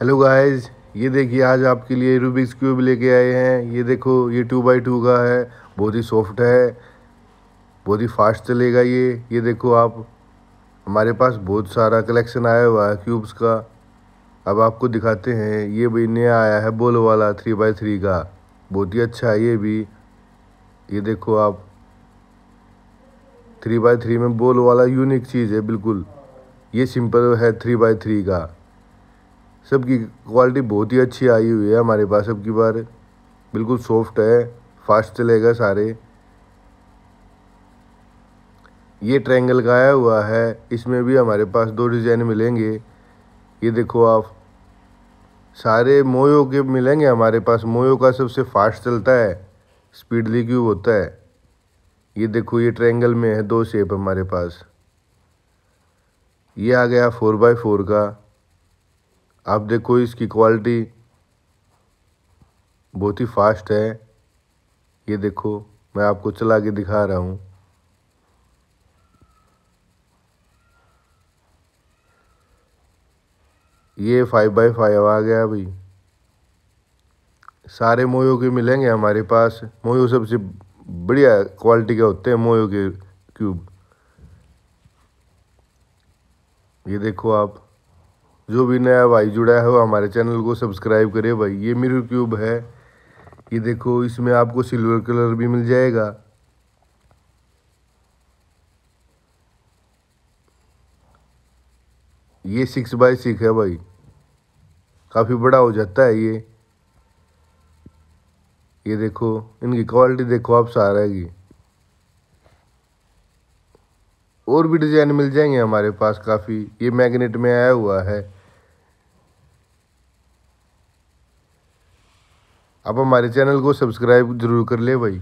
hello guys ये देखिए आज आपके लिए रूबिक्स क्यूब लेके आए हैं ये देखो ये टू बाई टू का है बहुत ही सॉफ्ट है बहुत ही फास्ट चलेगा ये ये देखो आप हमारे पास बहुत सारा कलेक्शन आया हुआ है क्यूब्स का अब आपको दिखाते हैं ये भी नया आया है बोल वाला थ्री बाई थ्री का बहुत ही अच्छा है ये भी ये देखो आप थ्री बाई थ्री में बोल वाला यूनिक चीज़ है बिल्कुल ये सिंपल है थ्री बाई थ्री का सबकी क्वालिटी बहुत ही अच्छी आई हुई है हमारे पास सबकी बार बिल्कुल सॉफ्ट है फास्ट चलेगा सारे ये ट्रैंगल का आया हुआ है इसमें भी हमारे पास दो डिज़ाइन मिलेंगे ये देखो आप सारे मोयो के मिलेंगे हमारे पास मोयो का सबसे फास्ट चलता है स्पीडली क्यूब होता है ये देखो ये ट्रैंगल में है दो शेप हमारे पास ये आ गया फोर बाय फोर का आप देखो इसकी क्वालिटी बहुत ही फास्ट है ये देखो मैं आपको चला के दिखा रहा हूँ ये फाइव बाई फाइव आ गया भाई सारे मोयो के मिलेंगे हमारे पास मोयो सबसे बढ़िया क्वालिटी के होते हैं मोयो के क्यूब ये देखो आप जो भी नया भाई जुड़ा है वो हमारे चैनल को सब्सक्राइब करे भाई ये मिरर क्यूब है ये देखो इसमें आपको सिल्वर कलर भी मिल जाएगा ये सिक्स बाई सिक्स है भाई काफ़ी बड़ा हो जाता है ये ये देखो इनकी क्वालिटी देखो आप सारा की और भी डिज़ाइन मिल जाएंगे हमारे पास काफ़ी ये मैग्नेट में आया हुआ है आप हमारे चैनल को सब्सक्राइब जरूर कर ले भाई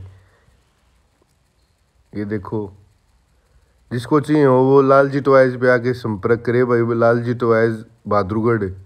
ये देखो जिसको चाहिए हो वो लाल जी टॉयज़ पे आके संपर्क करे भाई वो लाल जी टॉयज़ बहादुरगढ़